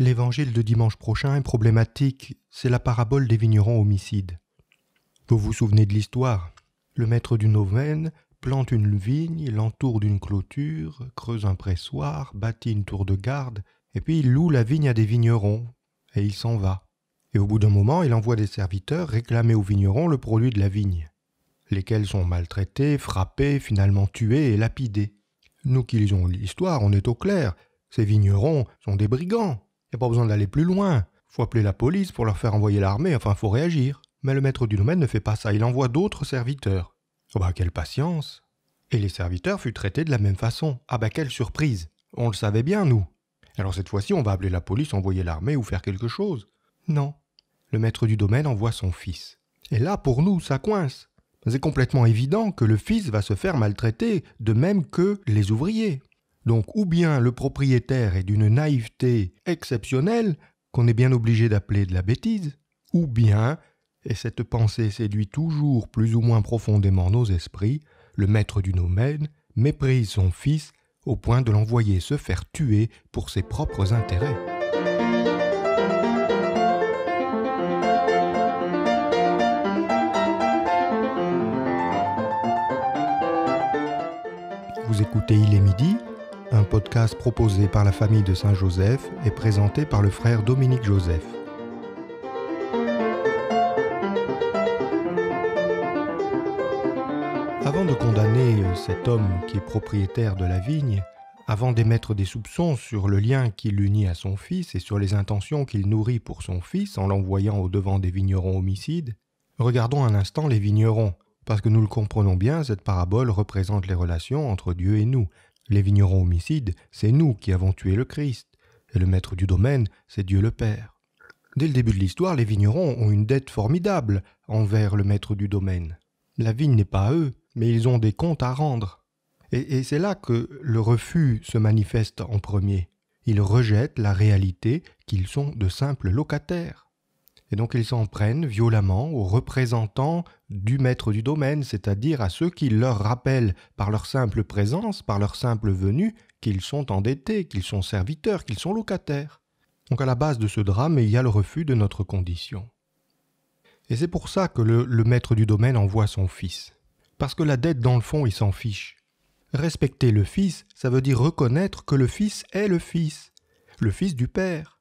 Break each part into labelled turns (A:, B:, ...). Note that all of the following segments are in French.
A: L'évangile de dimanche prochain est problématique, c'est la parabole des vignerons homicides. Vous vous souvenez de l'histoire Le maître d'une aubaine plante une vigne, l'entoure d'une clôture, creuse un pressoir, bâtit une tour de garde, et puis il loue la vigne à des vignerons, et il s'en va. Et au bout d'un moment, il envoie des serviteurs réclamer aux vignerons le produit de la vigne, lesquels sont maltraités, frappés, finalement tués et lapidés. Nous qui lisons l'histoire, on est au clair, ces vignerons sont des brigands, il n'y a pas besoin d'aller plus loin. Faut appeler la police pour leur faire envoyer l'armée, enfin faut réagir. Mais le maître du domaine ne fait pas ça, il envoie d'autres serviteurs. Oh bah quelle patience Et les serviteurs furent traités de la même façon. Ah bah quelle surprise On le savait bien, nous. Alors cette fois-ci, on va appeler la police, envoyer l'armée ou faire quelque chose. Non. Le maître du domaine envoie son fils. Et là, pour nous, ça coince. C'est complètement évident que le fils va se faire maltraiter, de même que les ouvriers. Donc ou bien le propriétaire est d'une naïveté exceptionnelle qu'on est bien obligé d'appeler de la bêtise, ou bien, et cette pensée séduit toujours plus ou moins profondément nos esprits, le maître du domaine méprise son fils au point de l'envoyer se faire tuer pour ses propres intérêts. Vous écoutez Il est midi, un podcast proposé par la famille de Saint-Joseph et présenté par le frère Dominique Joseph. Avant de condamner euh, cet homme qui est propriétaire de la vigne, avant d'émettre des soupçons sur le lien qui l'unit à son fils et sur les intentions qu'il nourrit pour son fils en l'envoyant au devant des vignerons homicides, regardons un instant les vignerons, parce que nous le comprenons bien, cette parabole représente les relations entre Dieu et nous, les vignerons homicides, c'est nous qui avons tué le Christ, et le maître du domaine, c'est Dieu le Père. Dès le début de l'histoire, les vignerons ont une dette formidable envers le maître du domaine. La vigne n'est pas à eux, mais ils ont des comptes à rendre. et c'est là que le refus se manifeste en premier. Ils rejettent la réalité qu'ils sont de simples locataires. Et donc ils s'en prennent violemment aux représentants du maître du domaine, c'est-à-dire à ceux qui leur rappellent par leur simple présence, par leur simple venue, qu'ils sont endettés, qu'ils sont serviteurs, qu'ils sont locataires. Donc à la base de ce drame, il y a le refus de notre condition. Et c'est pour ça que le, maître du domaine envoie son fils. Parce que la dette, dans le fond, il s'en fiche. Respecter le fils, ça veut dire reconnaître que le fils est le fils, le fils du père.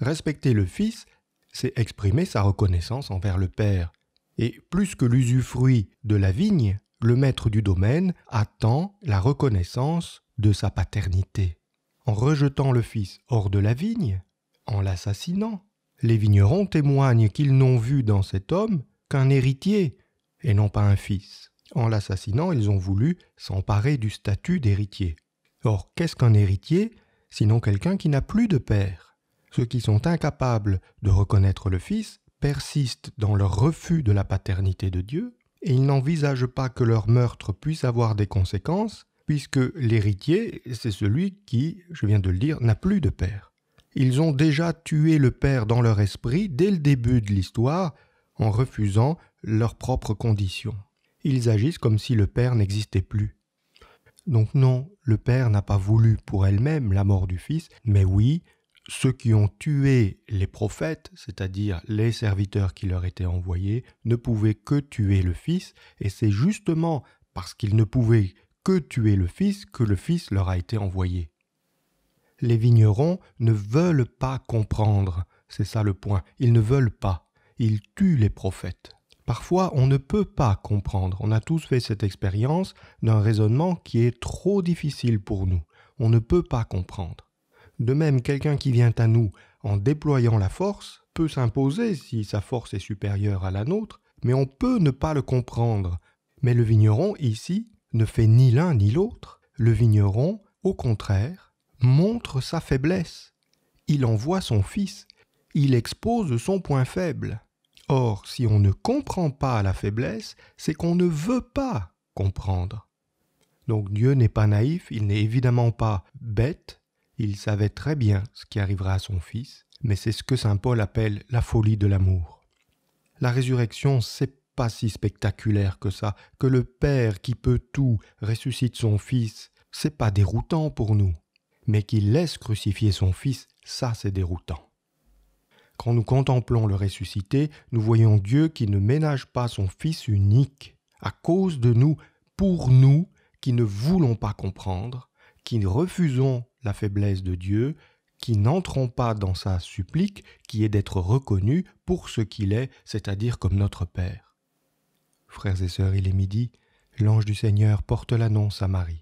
A: Respecter le fils, c'est exprimer sa reconnaissance envers le Père. Et plus que l'usufruit de la vigne, le maître du domaine attend la reconnaissance de sa paternité. En rejetant le fils hors de la vigne, en l'assassinant, les vignerons témoignent qu'ils n'ont vu dans cet homme qu'un héritier et non pas un fils. En l'assassinant, ils ont voulu s'emparer du statut d'héritier. Or, qu'est-ce qu'un héritier sinon quelqu'un qui n'a plus de père ceux qui sont incapables de reconnaître le Fils persistent dans leur refus de la paternité de Dieu, et ils n'envisagent pas que leur meurtre puisse avoir des conséquences, puisque l'héritier, c'est celui qui, je viens de le dire, n'a plus de père. Ils ont déjà tué le père dans leur esprit dès le début de l'histoire, en refusant leurs propres conditions. Ils agissent comme si le père n'existait plus. Donc non, le père n'a pas voulu pour elle-même la mort du fils, mais oui, ceux qui ont tué les prophètes, c'est-à-dire les serviteurs qui leur étaient envoyés, ne pouvaient que tuer le Fils, et c'est justement parce qu'ils ne pouvaient que tuer le Fils que le Fils leur a été envoyé. Les vignerons ne veulent pas comprendre, c'est ça le point, ils ne veulent pas, ils tuent les prophètes. Parfois, on ne peut pas comprendre, on a tous fait cette expérience d'un raisonnement qui est trop difficile pour nous, on ne peut pas comprendre. De même, quelqu'un qui vient à nous en déployant la force peut s'imposer si sa force est supérieure à la nôtre, mais on peut ne pas le comprendre. Mais le vigneron, ici, ne fait ni l'un ni l'autre. Le vigneron, au contraire, montre sa faiblesse. Il envoie son fils. Il expose son point faible. Or, si on ne comprend pas la faiblesse, c'est qu'on ne veut pas comprendre. Donc Dieu n'est pas naïf, il n'est évidemment pas bête, il savait très bien ce qui arrivera à son fils, mais c'est ce que Saint Paul appelle la folie de l'amour. La résurrection, c'est pas si spectaculaire que ça, que le Père qui peut tout ressuscite son Fils, c'est pas déroutant pour nous. Mais qu'il laisse crucifier son Fils, ça c'est déroutant. Quand nous contemplons le ressuscité, nous voyons Dieu qui ne ménage pas son Fils unique, à cause de nous, pour nous, qui ne voulons pas comprendre, qui refusons la faiblesse de Dieu, qui n'entrons pas dans sa supplique, qui est d'être reconnu pour ce qu'il est, c'est-à-dire comme notre Père. Frères et sœurs, il est midi, l'ange du Seigneur porte l'annonce à Marie.